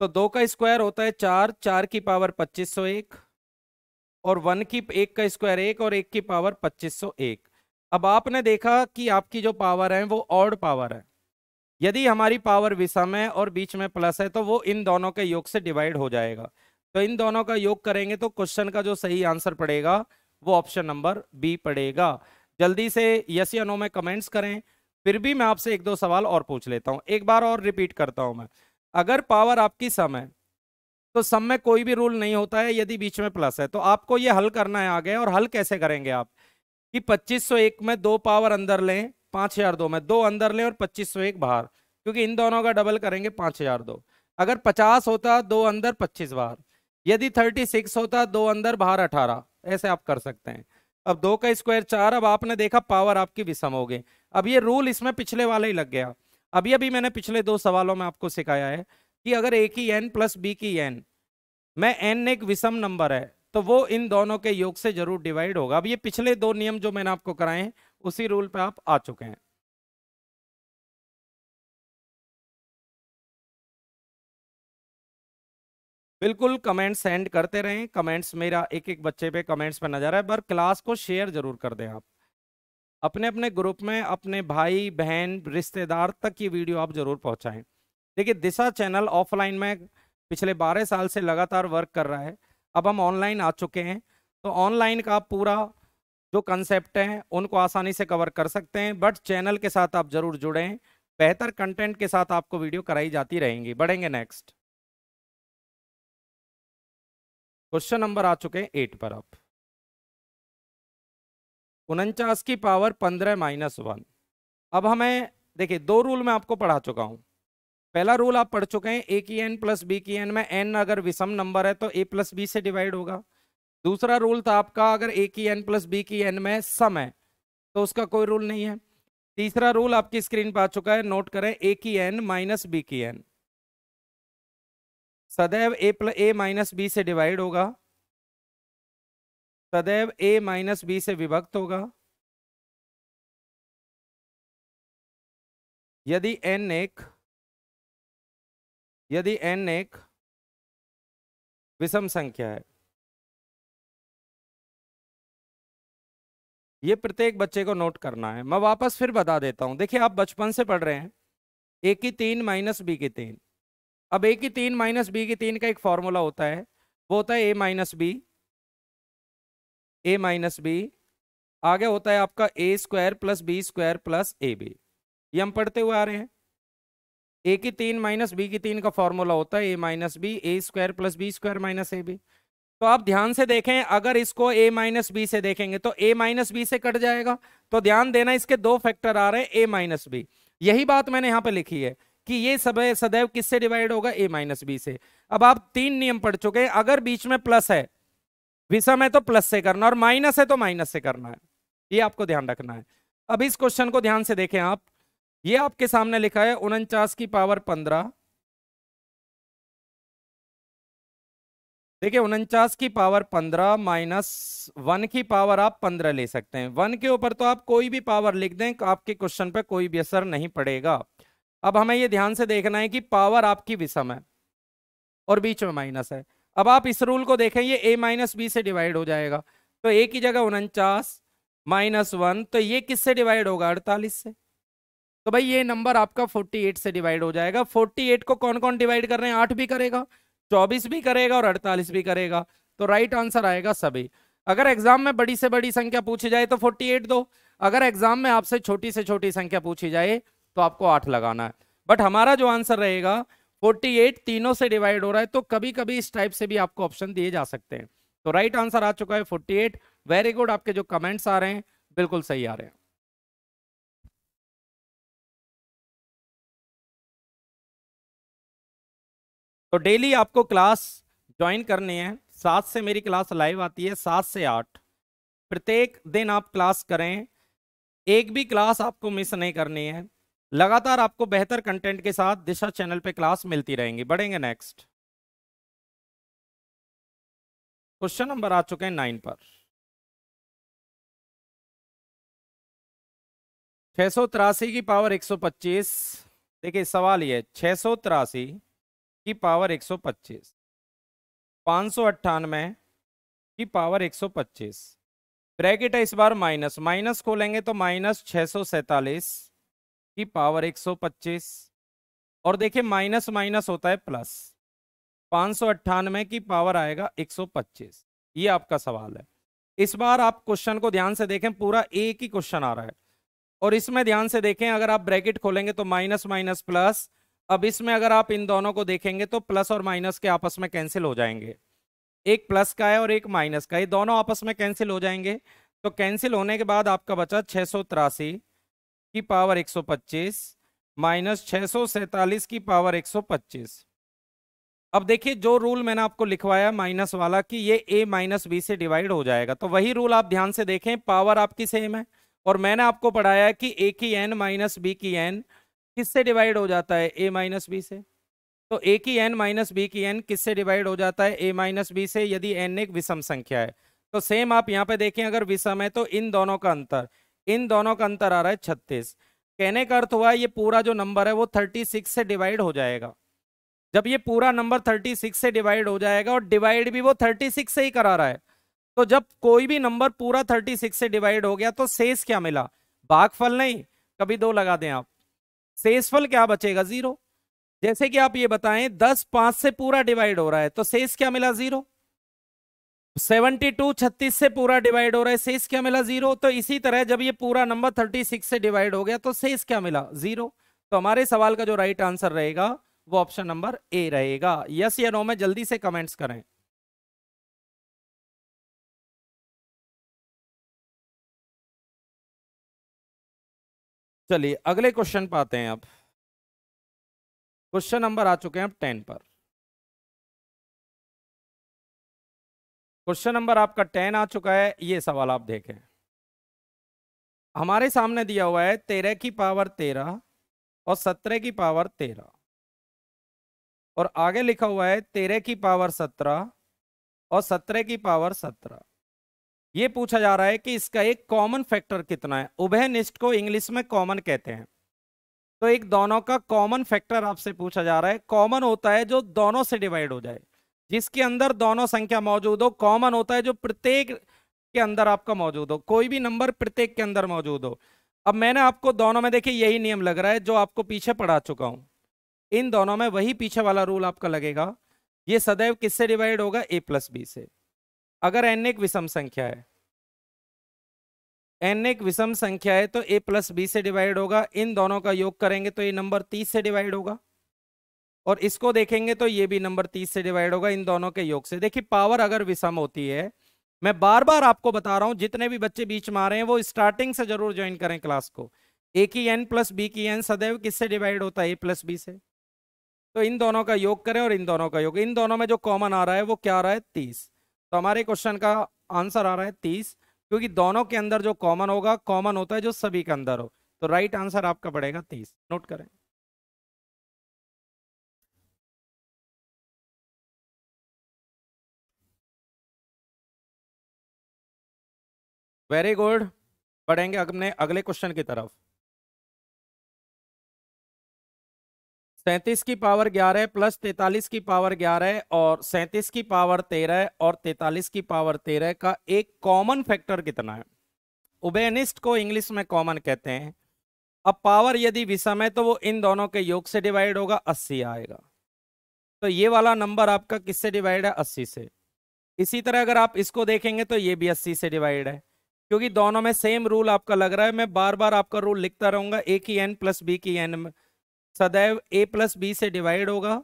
तो दो का स्क्वायर होता है चार चार की पावर पच्चीस सौ एक और वन की एक का स्क्वायर एक और एक की पावर पच्चीस सौ एक अब आपने देखा कि आपकी जो पावर है वो ऑड पावर है यदि हमारी पावर विषम है और बीच में प्लस है तो वो इन दोनों के योग से डिवाइड हो जाएगा तो इन दोनों का योग करेंगे तो क्वेश्चन का जो सही आंसर पड़ेगा वो ऑप्शन नंबर बी पड़ेगा जल्दी से यस या नो में कमेंट्स करें फिर भी मैं आपसे एक दो सवाल और पूछ लेता हूं एक बार और रिपीट करता हूं मैं अगर पावर आपकी सम है तो सम में कोई भी रूल नहीं होता है यदि बीच में प्लस है तो आपको ये हल करना है आगे और हल कैसे करेंगे आप कि 2501 में दो पावर अंदर लें पाँच हजार दो में दो अंदर लें और पच्चीस सौ एक बाहर क्योंकि इन दोनों का डबल करेंगे पाँच हजार दो अगर पचास होता दो अंदर पच्चीस बाहर यदि थर्टी सिक्स होता दो अंदर बाहर अठारह ऐसे आप कर सकते हैं अब दो का स्क्वायर चार अब आपने देखा पावर आपकी विषम हो गए अब ये रूल इसमें पिछले वाला ही लग गया अभी अभी मैंने पिछले दो सवालों में आपको सिखाया है कि अगर ए की एन प्लस बी की एन मैं एन एक विषम नंबर है तो वो इन दोनों के योग से जरूर डिवाइड होगा अब ये पिछले दो नियम जो मैंने आपको कराए हैं उसी रूल पे आप आ चुके हैं बिल्कुल कमेंट्स सेंड करते रहें कमेंट्स मेरा एक एक बच्चे पे कमेंट्स पे नजर आए पर क्लास को शेयर जरूर कर दें आप अपने अपने ग्रुप में अपने भाई बहन रिश्तेदार तक ये वीडियो आप जरूर पहुंचाएं देखिए दिशा चैनल ऑफलाइन में पिछले बारह साल से लगातार वर्क कर रहा है अब हम ऑनलाइन आ चुके हैं तो ऑनलाइन का आप पूरा जो कंसेप्ट हैं उनको आसानी से कवर कर सकते हैं बट चैनल के साथ आप जरूर जुड़ें बेहतर कंटेंट के साथ आपको वीडियो कराई जाती रहेंगी बढ़ेंगे नेक्स्ट क्वेश्चन नंबर आ चुके हैं एट पर आप उनचास की पावर पंद्रह माइनस वन अब हमें देखिए दो रूल मैं आपको पढ़ा चुका हूं पहला रूल आप पढ़ चुके हैं ए की एन प्लस बी की एन में एन अगर विषम नंबर है तो ए प्लस बी से डिवाइड होगा दूसरा रूल था आपका अगर ए की एन प्लस बी की एन में सम है तो उसका कोई रूल नहीं है तीसरा रूल आपकी स्क्रीन पर आ चुका है नोट करें ए की एन माइनस बी की एन सदैव A plus A minus B से डिवाइड होगा सदैव ए माइनस बी से विभक्त होगा यदि एन एक यदि एन एक विषम संख्या है ये प्रत्येक बच्चे को नोट करना है मैं वापस फिर बता देता हूँ देखिए आप बचपन से पढ़ रहे हैं ए की तीन माइनस बी की तीन अब ए की तीन माइनस बी की तीन का एक फॉर्मूला होता है वो होता है A minus B A minus B आगे होता है आपका A square plus B square plus A B ये हम पढ़ते हुए आ रहे हैं ए की तीन माइनस बी की तीन का फॉर्मूला होता है A minus B A square plus B square minus A B तो आप ध्यान से देखें अगर इसको ए माइनस बी से देखेंगे तो ए माइनस बी से कट जाएगा तो ध्यान देना इसके दो फैक्टर आ रहे हैं ए माइनस बी यही बात मैंने यहां पे लिखी है कि ये सब सदैव किससे डिवाइड होगा ए माइनस बी से अब आप तीन नियम पढ़ चुके हैं अगर बीच में प्लस है विषम है तो प्लस से करना और माइनस है तो माइनस से करना है ये आपको ध्यान रखना है अब इस क्वेश्चन को ध्यान से देखें आप ये आपके सामने लिखा है उनचास की पावर पंद्रह देखिए उनचास की पावर पंद्रह माइनस वन की पावर आप पंद्रह ले सकते हैं वन के ऊपर तो आप कोई भी पावर लिख दें आपके क्वेश्चन पर कोई भी असर नहीं पड़ेगा अब हमें ये ध्यान से देखना है कि पावर आपकी विषम है और बीच में माइनस है अब आप इस रूल को देखें ये ए माइनस बी से डिवाइड हो जाएगा तो ए की जगह उनचास माइनस वन तो ये किससे डिवाइड होगा अड़तालीस से तो भाई ये नंबर आपका 48 से डिवाइड हो जाएगा 48 को कौन कौन डिवाइड कर रहे हैं आठ भी करेगा चौबीस भी करेगा और अड़तालीस भी करेगा तो राइट आंसर आएगा सभी अगर एग्जाम में बड़ी से बड़ी संख्या पूछी जाए तो 48 दो अगर एग्जाम में आपसे छोटी से छोटी संख्या पूछी जाए तो आपको आठ लगाना है बट हमारा जो आंसर रहेगा 48 तीनों से डिवाइड हो रहा है तो कभी कभी इस टाइप से भी आपको ऑप्शन दिए जा सकते हैं तो राइट आंसर आ चुका है फोर्टी वेरी गुड आपके जो कमेंट्स आ रहे हैं बिल्कुल सही आ रहे हैं तो डेली आपको क्लास ज्वाइन करनी है सात से मेरी क्लास लाइव आती है सात से आठ प्रत्येक दिन आप क्लास करें एक भी क्लास आपको मिस नहीं करनी है लगातार आपको बेहतर कंटेंट के साथ दिशा चैनल पे क्लास मिलती रहेंगी बढ़ेंगे नेक्स्ट क्वेश्चन नंबर आ चुके हैं नाइन पर छह सौ तिरासी की पावर एक सौ पच्चीस देखिए सवाल ये छह सौ तिरासी की पावर 125 पाँच सौ अट्ठानवे की पावर 125 ब्रैकेट है इस बार माइनस माइनस खोलेंगे तो माइनस छः सौ सैतालीस की पावर 125 और देखिए माइनस माइनस होता है प्लस पाँच अट्ठानवे की पावर आएगा 125 ये आपका सवाल है इस बार आप क्वेश्चन को ध्यान से देखें पूरा एक ही क्वेश्चन आ रहा है और इसमें ध्यान से देखें अगर आप ब्रैकेट खोलेंगे तो माइनस माइनस प्लस अब इसमें अगर आप इन दोनों को देखेंगे तो प्लस और माइनस के आपस में कैंसिल हो जाएंगे एक प्लस का है और एक माइनस का ये दोनों आपस में कैंसिल हो जाएंगे तो कैंसिल होने के बाद आपका बचा छः की पावर 125 माइनस सैतालीस की पावर 125 अब देखिए जो रूल मैंने आपको लिखवाया माइनस वाला कि ये ए माइनस बी से डिवाइड हो जाएगा तो वही रूल आप ध्यान से देखें पावर आपकी सेम है और मैंने आपको पढ़ाया कि ए की एन माइनस बी की एन किससे डिवाइड हो जाता है ए माइनस बी से तो ए की एन माइनस बी की एन किससे डिवाइड हो जाता है ए माइनस बी से यदि एन एक विषम संख्या है तो सेम आप यहाँ पे देखें अगर विषम है तो इन दोनों का अंतर इन दोनों का अंतर आ रहा है छत्तीस कहने का अर्थ हुआ ये पूरा जो नंबर है वो थर्टी सिक्स से डिवाइड हो जाएगा जब ये पूरा नंबर थर्टी सिक्स से डिवाइड हो जाएगा और डिवाइड भी वो थर्टी सिक्स से ही करा रहा है तो जब कोई भी नंबर पूरा थर्टी सिक्स से डिवाइड हो गया तो शेष क्या मिला भागफल नहीं कभी दो लगा दें आप शेषफल क्या बचेगा जीरो जैसे कि आप ये बताएं दस पांच से पूरा डिवाइड हो रहा है तो शेष क्या मिला जीरो सेवनटी टू छत्तीस से पूरा डिवाइड हो रहा है शेष क्या मिला जीरो तो इसी तरह जब ये पूरा नंबर थर्टी सिक्स से डिवाइड हो गया तो शेष क्या मिला जीरो तो हमारे सवाल का जो राइट आंसर रहेगा वो ऑप्शन नंबर ए रहेगा यस या नो में जल्दी से कमेंट्स करें चलिए अगले क्वेश्चन पर आते हैं अब क्वेश्चन नंबर आ चुके हैं अब टेन पर क्वेश्चन नंबर आपका टेन आ चुका है ये सवाल आप देखें हमारे सामने दिया हुआ है तेरह की पावर तेरह और सत्रह की पावर तेरह और आगे लिखा हुआ है तेरह की पावर सत्रह और सत्रह की पावर सत्रह ये पूछा जा रहा है कि इसका एक कॉमन फैक्टर कितना है उभय निष्ठ को इंग्लिश में कॉमन कहते हैं तो एक दोनों का कॉमन फैक्टर आपसे पूछा जा रहा है कॉमन होता है जो दोनों से डिवाइड हो जाए जिसके अंदर दोनों संख्या मौजूद हो कॉमन होता है जो प्रत्येक के अंदर आपका मौजूद हो कोई भी नंबर प्रत्येक के अंदर मौजूद हो अब मैंने आपको दोनों में देखिए यही नियम लग रहा है जो आपको पीछे पढ़ा चुका हूं इन दोनों में वही पीछे वाला रूल आपका लगेगा ये सदैव किससे डिवाइड होगा ए प्लस बी से अगर एन एक विषम संख्या है एन एक विषम संख्या है तो ए प्लस बी से डिवाइड होगा इन दोनों का योग करेंगे तो ये नंबर तीस से डिवाइड होगा और इसको देखेंगे तो ये भी नंबर तीस से डिवाइड होगा इन दोनों के योग से देखिए पावर अगर विषम होती है मैं बार बार आपको बता रहा हूं जितने भी बच्चे बीच में आ रहे हैं वो स्टार्टिंग से जरूर ज्वाइन करें क्लास को ए की एन प्लस बी की एन सदैव किससे डिवाइड होता है ए प्लस बी से तो इन दोनों का योग करें और इन दोनों का योग इन दोनों में जो कॉमन आ रहा है वो क्या आ रहा है तीस तो हमारे क्वेश्चन का आंसर आ रहा है तीस क्योंकि दोनों के अंदर जो कॉमन होगा कॉमन होता है जो सभी के अंदर हो तो राइट आंसर आपका पड़ेगा तीस नोट करें वेरी गुड पढ़ेंगे अपने अगले क्वेश्चन की तरफ सैंतीस की पावर ग्यारह प्लस तैतालीस की पावर ग्यारह और सैंतीस की पावर तेरह और तैतालीस की पावर तेरह का एक कॉमन फैक्टर कितना है उबेनिस्ट को इंग्लिश में कॉमन कहते हैं अब पावर यदि विषम है तो वो इन दोनों के योग से डिवाइड होगा अस्सी आएगा तो ये वाला नंबर आपका किससे डिवाइड है अस्सी से इसी तरह अगर आप इसको देखेंगे तो ये भी अस्सी से डिवाइड है क्योंकि दोनों में सेम रूल आपका लग रहा है मैं बार बार आपका रूल लिखता रहूंगा ए की एन प्लस बी की एन में सदैव ए प्लस बी से डिवाइड होगा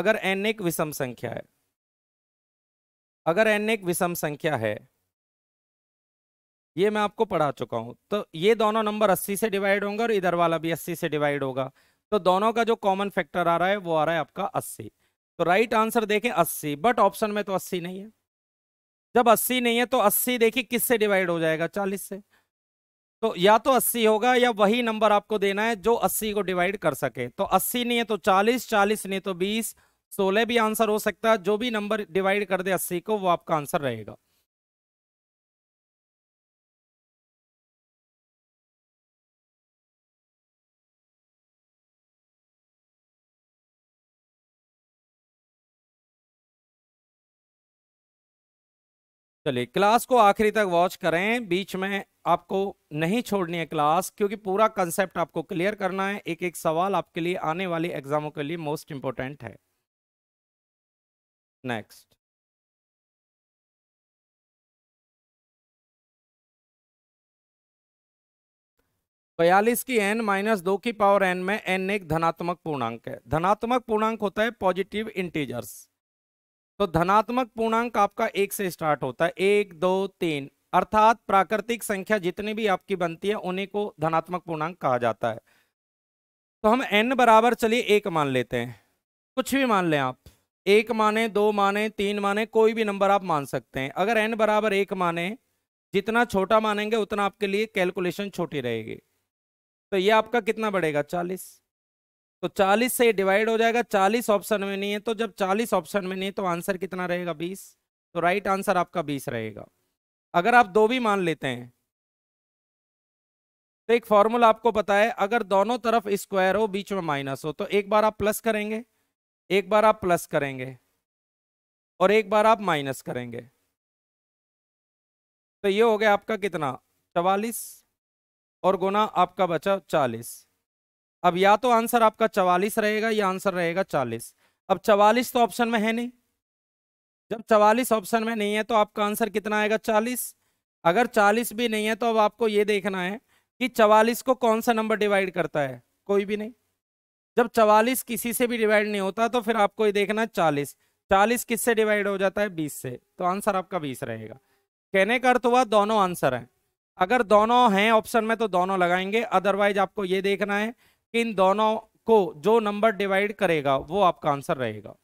अगर एन एक विषम संख्या है अगर एन एक विषम संख्या है ये मैं आपको पढ़ा चुका हूं तो ये दोनों नंबर 80 से डिवाइड होंगे और इधर वाला भी 80 से डिवाइड होगा तो दोनों का जो कॉमन फैक्टर आ रहा है वो आ रहा है आपका 80 तो राइट आंसर देखें 80 बट ऑप्शन में तो 80 नहीं है जब 80 नहीं है तो 80 देखिए किससे डिवाइड हो जाएगा 40 से तो या तो 80 होगा या वही नंबर आपको देना है जो 80 को डिवाइड कर सके तो 80 नहीं है तो 40 40 नहीं तो 20 सोलह भी आंसर हो सकता है जो भी नंबर डिवाइड कर दे अस्सी को वो आपका आंसर रहेगा चलिए क्लास को आखिरी तक वॉच करें बीच में आपको नहीं छोड़नी है क्लास क्योंकि पूरा कंसेप्ट आपको क्लियर करना है एक एक सवाल आपके लिए आने वाले एग्जामों के लिए मोस्ट इंपॉर्टेंट है नेक्स्ट बयालीस की एन माइनस दो की पावर एन में एन एक धनात्मक पूर्णांक है धनात्मक पूर्णांक होता है पॉजिटिव इंटीजर्स तो धनात्मक पूर्णांक आपका एक से स्टार्ट होता है एक दो तीन अर्थात प्राकृतिक संख्या जितनी भी आपकी बनती है उन्हीं को धनात्मक पूर्णांक कहा जाता है तो हम एन बराबर चलिए एक मान लेते हैं कुछ भी मान लें आप एक माने दो माने तीन माने कोई भी नंबर आप मान सकते हैं अगर एन बराबर एक माने जितना छोटा मानेंगे उतना आपके लिए कैलकुलेशन छोटी रहेगी तो ये आपका कितना बढ़ेगा चालीस तो 40 से डिवाइड हो जाएगा 40 ऑप्शन में नहीं है तो जब 40 ऑप्शन में नहीं है तो आंसर कितना रहेगा 20 तो राइट आंसर आपका 20 रहेगा अगर आप दो भी मान लेते हैं तो एक फॉर्मूला आपको पता है अगर दोनों तरफ स्क्वायर हो बीच में माइनस हो तो एक बार आप प्लस करेंगे एक बार आप प्लस करेंगे और एक बार आप माइनस करेंगे तो ये हो गया आपका कितना चवालीस और गुना आपका बचा चालीस अब या तो आंसर आपका चवालीस रहेगा या आंसर रहेगा चालीस अब चवालीस तो ऑप्शन में है नहीं जब चवालीस ऑप्शन में नहीं है तो आपका आंसर कितना आएगा चालीस अगर चालीस भी नहीं है तो अब आपको ये देखना है कि चवालीस को कौन सा नंबर डिवाइड करता है कोई भी नहीं जब चवालीस किसी से भी डिवाइड नहीं होता तो फिर आपको ये देखना है चालीस चालीस किससे डिवाइड हो जाता है बीस से तो आंसर आपका बीस रहेगा कहने का अर्थ हुआ दोनों आंसर हैं अगर दोनों हैं ऑप्शन में तो दोनों लगाएंगे अदरवाइज आपको ये देखना है कि इन दोनों को जो नंबर डिवाइड करेगा वो आपका आंसर रहेगा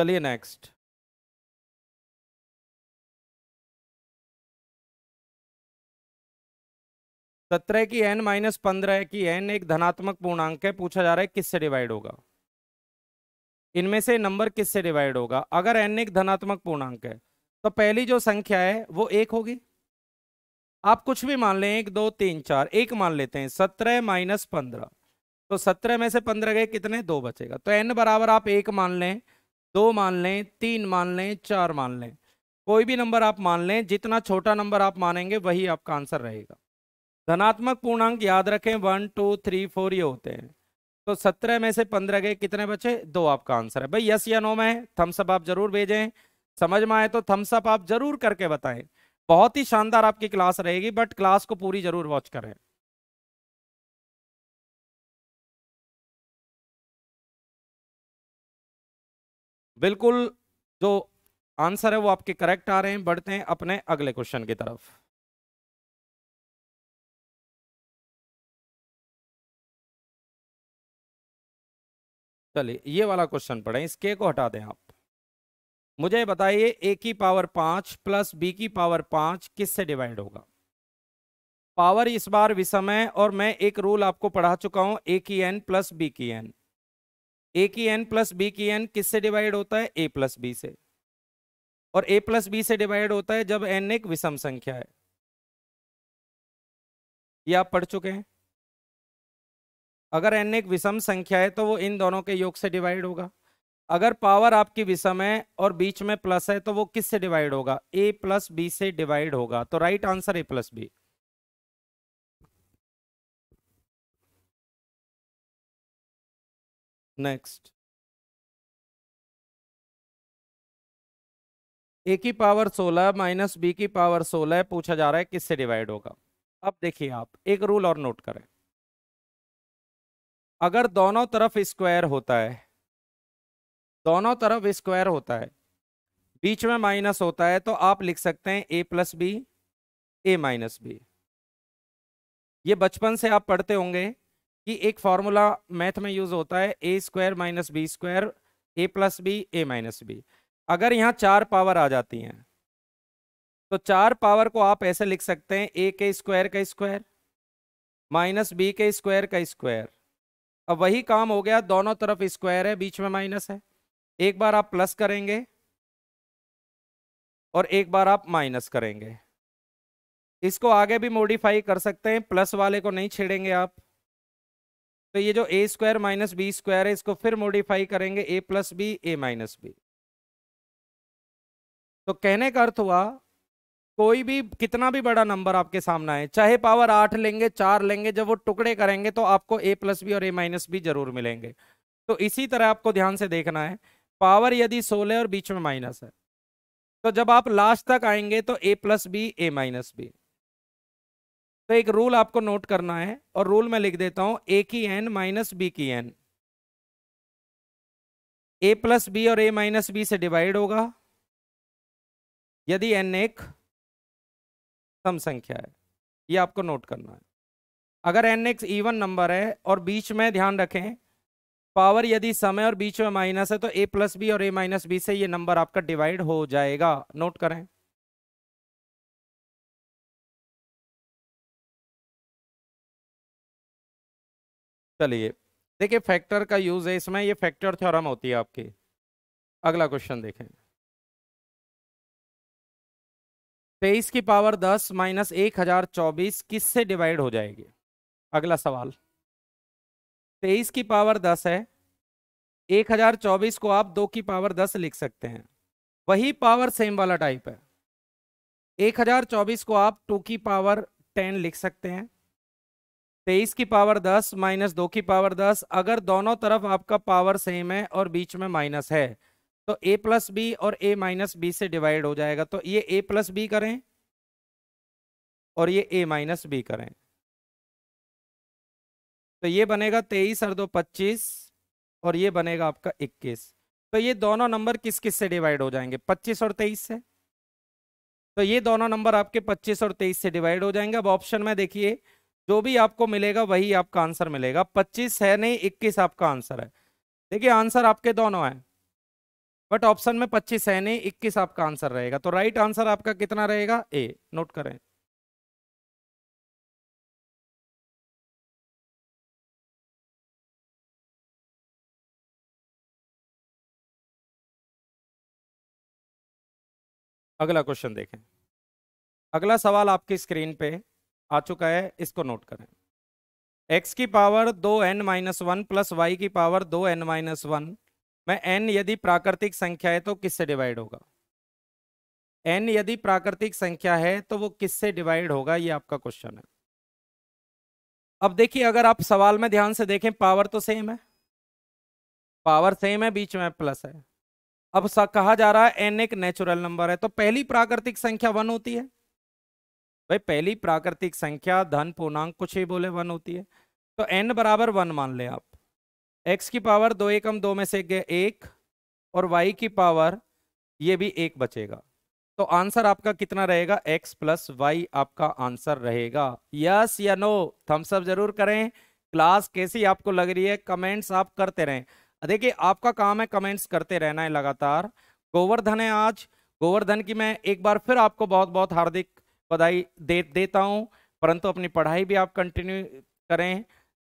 चलिए नेक्स्ट सत्रह की एन माइनस पंद्रह की एन एक धनात्मक पूर्णांक है पूछा जा रहा है किससे डिवाइड होगा इनमें से नंबर किससे डिवाइड होगा अगर एन एक धनात्मक पूर्णांक है तो पहली जो संख्या है वो एक होगी आप कुछ भी मान लें एक दो तीन चार एक मान लेते हैं सत्रह माइनस पंद्रह तो सत्रह में से पंद्रह गए कितने दो बचेगा तो एन बराबर आप एक मान लें दो मान लें तीन मान लें चार मान लें कोई भी नंबर आप मान लें जितना छोटा नंबर आप मानेंगे वही आपका आंसर रहेगा धनात्मक पूर्णांक याद रखें वन टू थ्री फोर ये होते हैं तो सत्रह में से पंद्रह गए कितने बचे दो आपका आंसर है भाई यस या नो में थम्सअप आप जरूर भेजें समझ में आए तो थम्सअप आप जरूर करके बताएं बहुत ही शानदार आपकी क्लास रहेगी बट क्लास को पूरी जरूर वॉच करें बिल्कुल जो आंसर है वो आपके करेक्ट आ रहे हैं बढ़ते हैं अपने अगले क्वेश्चन की तरफ चलिए ये वाला क्वेश्चन पढ़ें इस के को हटा दें आप मुझे बताइए ए की पावर पांच प्लस बी की पावर पांच किस से डिवाइड होगा पावर इस बार विषम है और मैं एक रूल आपको पढ़ा चुका हूं ए की एन प्लस बी की एन ए की एन प्लस बी की एन किससे डिवाइड होता है ए प्लस बी से और ए प्लस बी से डिवाइड होता है जब एन एक विषम संख्या है ये आप पढ़ चुके हैं अगर एन एक विषम संख्या है तो वो इन दोनों के योग से डिवाइड होगा अगर पावर आपकी विषम है और बीच में प्लस है तो वो किस से डिवाइड होगा ए प्लस बी से डिवाइड होगा तो right answer A plus B next A की पावर 16 माइनस बी की पावर 16 पूछा जा रहा है किससे डिवाइड होगा अब देखिए आप एक रूल और नोट करें अगर दोनों तरफ स्क्वायर होता है दोनों तरफ स्क्वायर होता है बीच में माइनस होता है तो आप लिख सकते हैं A plus B A minus B ये बचपन से आप पढ़ते होंगे कि एक फार्मूला मैथ में यूज होता है A square minus B square A plus B A minus B अगर यहाँ चार पावर आ जाती हैं तो चार पावर को आप ऐसे लिख सकते हैं ए के स्क्वायर का स्क्वायर माइनस बी के स्क्वायर का स्क्वायर अब वही काम हो गया दोनों तरफ स्क्वायर है बीच में माइनस है एक बार आप प्लस करेंगे और एक बार आप माइनस करेंगे इसको आगे भी मॉडिफाई कर सकते हैं प्लस वाले को नहीं छेड़ेंगे आप तो ये जो A square minus B square है इसको फिर मॉडिफाई करेंगे A plus B A minus B तो कहने का अर्थ हुआ कोई भी कितना भी बड़ा नंबर आपके सामने आए चाहे पावर आठ लेंगे चार लेंगे जब वो टुकड़े करेंगे तो आपको ए प्लस बी और ए माइनस बी जरूर मिलेंगे तो इसी तरह आपको ध्यान से देखना है पावर यदि सोलह और बीच में माइनस है तो जब आप लास्ट तक आएंगे तो A plus B A minus B तो एक रूल आपको नोट करना है और रूल मैं लिख देता हूं ए की एन माइनस बी की एन ए प्लस बी और ए माइनस बी से डिवाइड होगा यदि एन एक सम संख्या है ये आपको नोट करना है अगर एन एक्स ईवन नंबर है और बीच में ध्यान रखें पावर यदि समय और बीच में माइनस है तो ए प्लस बी और ए माइनस बी से ये नंबर आपका डिवाइड हो जाएगा नोट करें चलिए देखिए फैक्टर का यूज है इसमें ये फैक्टर थ्योरम होती है आपकी अगला क्वेश्चन देखें तेईस की पावर दस माइनस एक हजार चौबीस किस से डिवाइड हो जाएगी अगला सवाल तेईस की पावर दस है एक हजार चौबीस को आप दो की पावर दस लिख सकते हैं वही पावर सेम वाला टाइप है एक हजार चौबीस को आप टू की पावर टेन लिख सकते हैं तेईस की पावर दस माइनस दो की पावर दस अगर दोनों तरफ आपका पावर सेम है और बीच में माइनस है तो ए प्लस बी और ए माइनस बी से डिवाइड हो जाएगा तो ये ए प्लस बी करें और ये ए माइनस बी करें तो ये बनेगा तेईस और दो पच्चीस और ये बनेगा आपका इक्कीस तो ये दोनों नंबर किस किस से डिवाइड हो जाएंगे पच्चीस और तेईस से तो ये दोनों नंबर आपके पच्चीस और तेईस से डिवाइड हो जाएंगे अब ऑप्शन में देखिए जो भी आपको मिलेगा वही आपका आंसर मिलेगा पच्चीस है नहीं इक्कीस आपका आंसर है देखिए आंसर आपके दोनों है बट ऑप्शन में 25 है नहीं इक्कीस आपका आंसर रहेगा तो राइट आंसर आपका कितना रहेगा ए नोट करें अगला क्वेश्चन देखें अगला सवाल आपकी स्क्रीन पे आ चुका है इसको नोट करें एक्स की पावर दो N minus one plus Y की पावर दो एन माइनस वन मैं एन यदि प्राकृतिक संख्या है तो किससे डिवाइड होगा एन यदि प्राकृतिक संख्या है तो वो किससे डिवाइड होगा ये आपका क्वेश्चन है अब देखिए अगर आप सवाल में ध्यान से देखें पावर तो सेम है पावर सेम है बीच में प्लस है अब कहा जा रहा है एन एक नेचुरल नंबर है तो पहली प्राकृतिक संख्या वन होती है भाई पहली प्राकृतिक संख्या धन पूर्णांक कुछ ही बोले वन होती है तो एन बराबर वन मान लें आप एक्स की पावर दो एकम दो में से एक और वाई की पावर ये भी एक बचेगा तो आंसर आपका कितना रहेगा एक्स प्लस वाई आपका आंसर रहेगा यस या नो थम्स अप जरूर करें क्लास कैसी आपको लग रही है कमेंट्स आप करते रहें देखिए आपका काम है कमेंट्स करते रहना है लगातार गोवर्धन है आज गोवर्धन की मैं एक बार फिर आपको बहुत बहुत हार्दिक बधाई दे देता हूँ परंतु अपनी पढ़ाई भी आप कंटिन्यू करें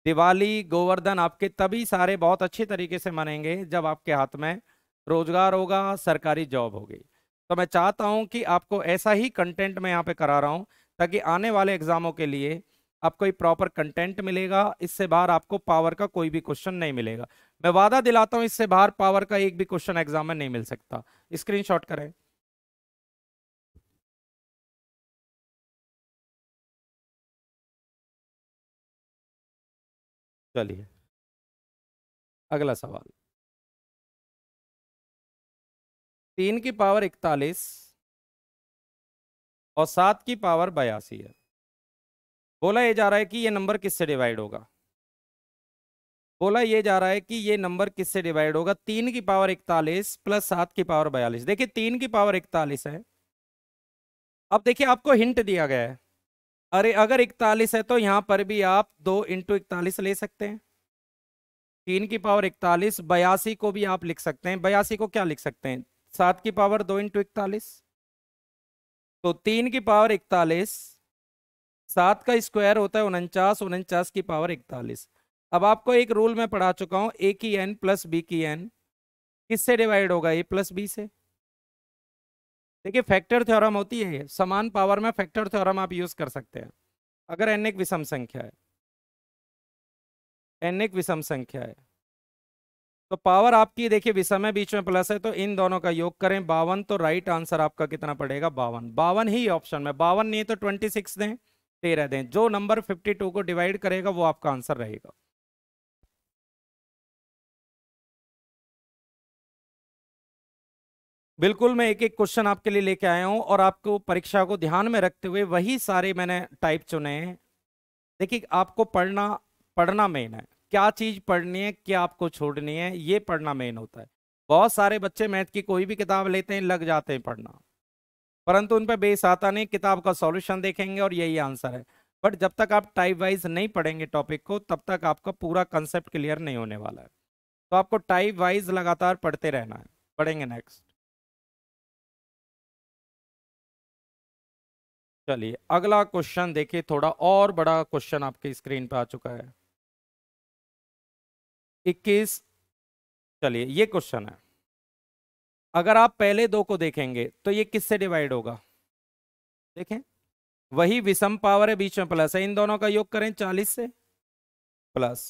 दिवाली गोवर्धन आपके तभी सारे बहुत अच्छे तरीके से मनेंगे जब आपके हाथ में रोजगार होगा सरकारी जॉब होगी तो मैं चाहता हूं कि आपको ऐसा ही कंटेंट मैं यहाँ पे करा रहा हूं ताकि आने वाले एग्जामों के लिए आपको एक प्रॉपर कंटेंट मिलेगा इससे बाहर आपको पावर का कोई भी क्वेश्चन नहीं मिलेगा मैं वादा दिलाता हूँ इससे बाहर पावर का एक भी क्वेश्चन एग्जाम में नहीं मिल सकता स्क्रीन करें चलिए अगला सवाल तीन की पावर इकतालीस और सात की पावर बयासी है बोला ये जा रहा है कि ये नंबर किससे डिवाइड होगा बोला ये जा रहा है कि ये नंबर किससे डिवाइड होगा तीन की पावर इकतालीस प्लस सात की पावर बयालीस देखिए तीन की पावर इकतालीस है अब देखिए आपको हिंट दिया गया है अरे अगर इकतालीस है तो यहाँ पर भी आप दो इंटू इकतालीस ले सकते हैं तीन की पावर इकतालीस बयासी को भी आप लिख सकते हैं बयासी को क्या लिख सकते हैं सात की पावर दो इंटू इकतालीस तो तीन की पावर इकतालीस सात का स्क्वायर होता है उनचास उनचास की पावर इकतालीस अब आपको एक रूल में पढ़ा चुका हूँ ए की एन प्लस बी की एन किससे डिवाइड होगा ए प्लस बी से देखिए फैक्टर थ्योरम होती है समान पावर में फैक्टर थ्योरम आप यूज कर सकते हैं अगर एन एक विषम संख्या है एन एक विषम संख्या है तो पावर आपकी देखिए विषम है बीच में प्लस है तो इन दोनों का योग करें बावन तो राइट आंसर आपका कितना पड़ेगा बावन बावन ही ऑप्शन में बावन नहीं तो ट्वेंटी सिक्स दें तेरह दें जो नंबर फिफ्टी टू को डिवाइड करेगा वो आपका आंसर रहेगा बिल्कुल मैं एक एक क्वेश्चन आपके लिए लेके आया हूँ और आपको परीक्षा को ध्यान में रखते हुए वही सारे मैंने टाइप चुने हैं देखिए आपको पढ़ना पढ़ना मेन है क्या चीज़ पढ़नी है क्या आपको छोड़नी है ये पढ़ना मेन होता है बहुत सारे बच्चे मैथ की कोई भी किताब लेते हैं लग जाते हैं पढ़ना परंतु उन पर बेस आता नहीं किताब का सॉल्यूशन देखेंगे और यही आंसर है बट जब तक आप टाइप वाइज नहीं पढ़ेंगे टॉपिक को तब तक आपका पूरा कंसेप्ट क्लियर नहीं होने वाला है तो आपको टाइप वाइज लगातार पढ़ते रहना है पढ़ेंगे नेक्स्ट चलिए अगला क्वेश्चन देखिए थोड़ा और बड़ा क्वेश्चन आपके स्क्रीन पे आ चुका है 21 चलिए ये क्वेश्चन है अगर आप पहले दो को देखेंगे तो ये किससे डिवाइड होगा देखें वही विषम पावर है बीच में प्लस है इन दोनों का योग करें 40 से प्लस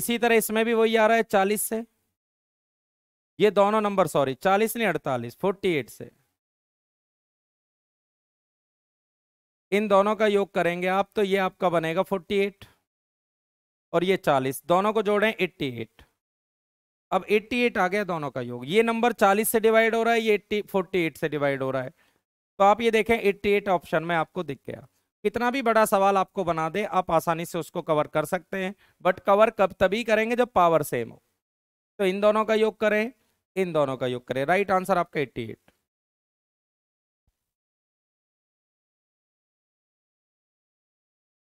इसी तरह इसमें भी वही आ रहा है 40 से ये दोनों नंबर सॉरी 40 नहीं 48 48 से इन दोनों का योग करेंगे आप तो ये आपका बनेगा 48 और ये 40 दोनों को जोड़ें 88 अब 88 आ गया दोनों का योग ये नंबर 40 से डिवाइड हो रहा है ये फोर्टी 48 से डिवाइड हो रहा है तो आप ये देखें 88 ऑप्शन में आपको दिख गया कितना भी बड़ा सवाल आपको बना दे आप आसानी से उसको कवर कर सकते हैं बट कवर कब तभी करेंगे जब पावर सेम हो तो इन दोनों का योग करें इन दोनों का योग करें राइट आंसर आपका एट्टी एट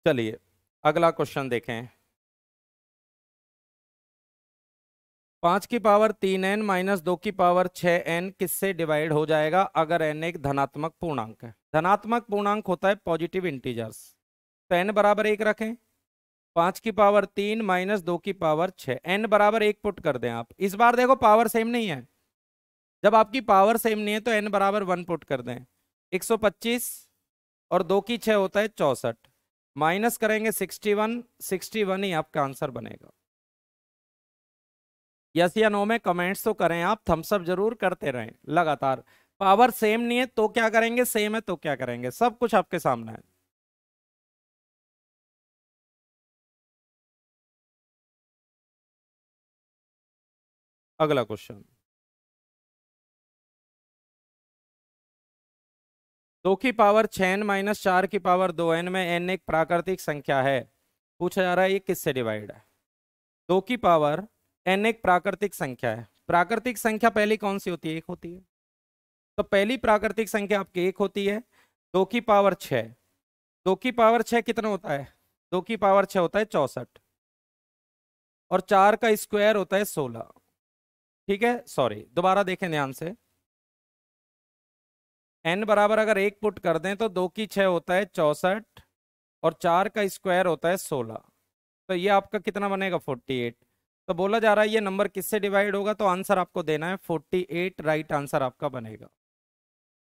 चलिए अगला क्वेश्चन देखें पांच की पावर तीन एन माइनस दो की पावर छः एन किससे डिवाइड हो जाएगा अगर एन एक धनात्मक पूर्णांक है धनात्मक पूर्णांक होता है पॉजिटिव इंटीजर्स तो एन बराबर एक रखें पांच की पावर तीन माइनस दो की पावर छः एन बराबर एक पुट कर दें आप इस बार देखो पावर सेम नहीं है जब आपकी पावर सेम नहीं है तो एन बराबर वन पुट कर दें 125 और दो की छ होता है चौसठ माइनस करेंगे 61, 61 ही आपका आंसर बनेगा यस या नो में कमेंट्स तो करें आप थम्सअप जरूर करते रहें लगातार पावर सेम नहीं है तो क्या करेंगे सेम है तो क्या करेंगे सब कुछ आपके सामने है अगला क्वेश्चन दो की पावर एन माइनस चार की पावर दो एन में एन एक प्राकृतिक संख्या है पूछा जा रहा है ये किससे डिवाइड है दो की पावर एन एक प्राकृतिक संख्या है प्राकृतिक संख्या पहली कौन सी होती है एक होती है तो पहली प्राकृतिक संख्या आपकी एक होती है दो की पावर छ दो की पावर छ कितना होता है दो की पावर छ होता है चौसठ और चार का स्क्वायर होता है सोलह ठीक है सॉरी दोबारा देखें ध्यान से एन बराबर अगर एक पुट कर दें तो दो की छः होता है चौंसठ और चार का स्क्वायर होता है सोलह तो ये आपका कितना बनेगा फोर्टी एट तो बोला जा रहा है ये नंबर किससे डिवाइड होगा तो आंसर आपको देना है फोर्टी एट राइट आंसर आपका बनेगा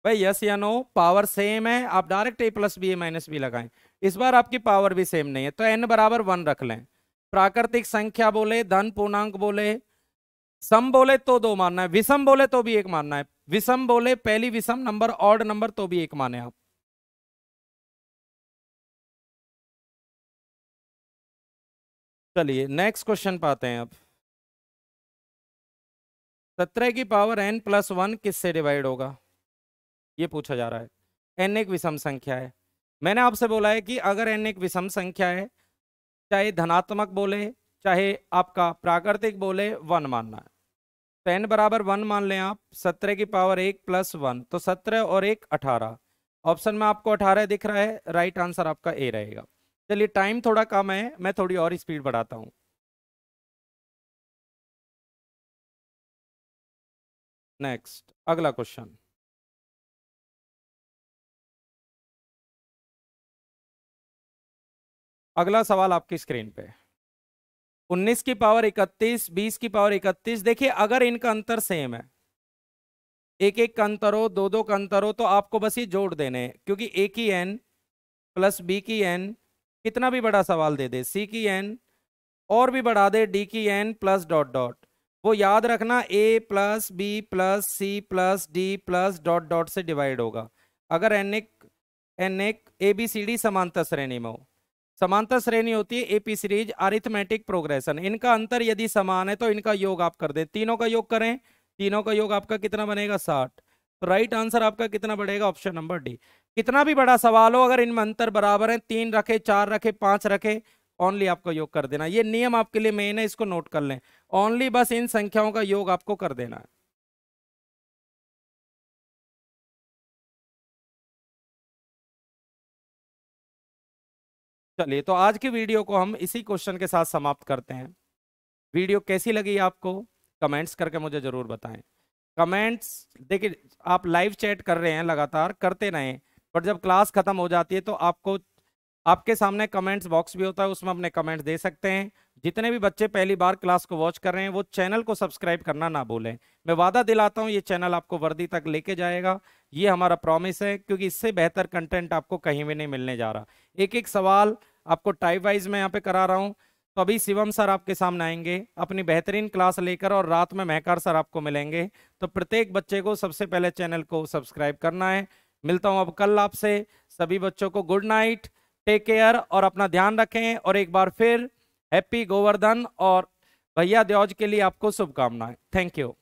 भाई यस या नो पावर सेम है आप direct A plus B A minus B लगाएं इस बार आपकी पावर भी सेम नहीं है तो एन बराबर वन रख लें प्राकृतिक संख्या बोले धन पूर्णांक बोले सम बोले तो दो मानना है विषम बोले तो भी एक मानना है विषम बोले पहली विषम नंबर ऑड नंबर तो भी एक माने आप चलिए नेक्स्ट क्वेश्चन पाते हैं अब सत्रह की पावर एन प्लस वन किससे डिवाइड होगा ये पूछा जा रहा है एन एक विषम संख्या है मैंने आपसे बोला है कि अगर एन एक विषम संख्या है चाहे धनात्मक बोले चाहे आपका प्राकृतिक बोले वन मानना है टेन बराबर वन मान लें आप सत्रह की पावर एक प्लस वन तो सत्रह और एक अठारह ऑप्शन में आपको अठारह दिख रहा है राइट आंसर आपका ए रहेगा चलिए टाइम थोड़ा कम है मैं थोड़ी और स्पीड बढ़ाता हूँ नेक्स्ट अगला क्वेश्चन अगला सवाल आपकी स्क्रीन पे है 19 की पावर 31 20 की पावर 31 देखिए अगर इनका अंतर सेम है एक एक का अंतर हो दो दो का अंतर हो तो आपको बस ये जोड़ देने क्योंकि ए की एन प्लस बी की एन कितना भी बड़ा सवाल दे दे सी की एन और भी बढ़ा दे डी की एन प्लस डॉट डॉट वो याद रखना A plus B plus C plus D plus dot dot से डिवाइड होगा अगर एन एक एन एक ए बी सी डी समांतर श्रेणी में हो समांतर श्रेणी होती है एपी सीरीज अरिथमेटिक प्रोग्रेशन इनका अंतर यदि समान है तो इनका योग आप कर दें तीनों का योग करें तीनों का योग आपका कितना बनेगा साठ तो राइट आंसर आपका कितना बढ़ेगा ऑप्शन नंबर डी कितना भी बड़ा सवाल हो अगर इनमें अंतर बराबर है तीन रखे चार रखे पांच रखे ओनली आपका योग कर देना ये नियम आपके लिए मेन है इसको नोट कर लें ओनली बस इन संख्याओं का योग आपको कर देना है चलिए तो आज की वीडियो को हम इसी क्वेश्चन के साथ समाप्त करते हैं वीडियो कैसी लगी आपको कमेंट्स करके मुझे ज़रूर बताएं कमेंट्स देखिए आप लाइव चैट कर रहे हैं लगातार करते रहें बट जब क्लास ख़त्म हो जाती है तो आपको आपके सामने कमेंट्स बॉक्स भी होता है उसमें अपने कमेंट्स दे सकते हैं जितने भी बच्चे पहली बार क्लास को वॉच कर रहे हैं वो चैनल को सब्सक्राइब करना ना भूलें मैं वादा दिलाता हूँ ये चैनल आपको वर्दी तक लेके जाएगा ये हमारा प्रॉमिस है क्योंकि इससे बेहतर कंटेंट आपको कहीं भी नहीं मिलने जा रहा एक एक सवाल आपको टाइप वाइज मैं यहाँ पे करा रहा हूँ तो अभी शिवम सर आपके सामने आएंगे अपनी बेहतरीन क्लास लेकर और रात में महकार सर आपको मिलेंगे तो प्रत्येक बच्चे को सबसे पहले चैनल को सब्सक्राइब करना है मिलता हूँ अब कल आपसे सभी बच्चों को गुड नाइट टेक केयर और अपना ध्यान रखें और एक बार फिर हैप्पी गोवर्धन और भैया द्योज के लिए आपको शुभकामनाएं थैंक यू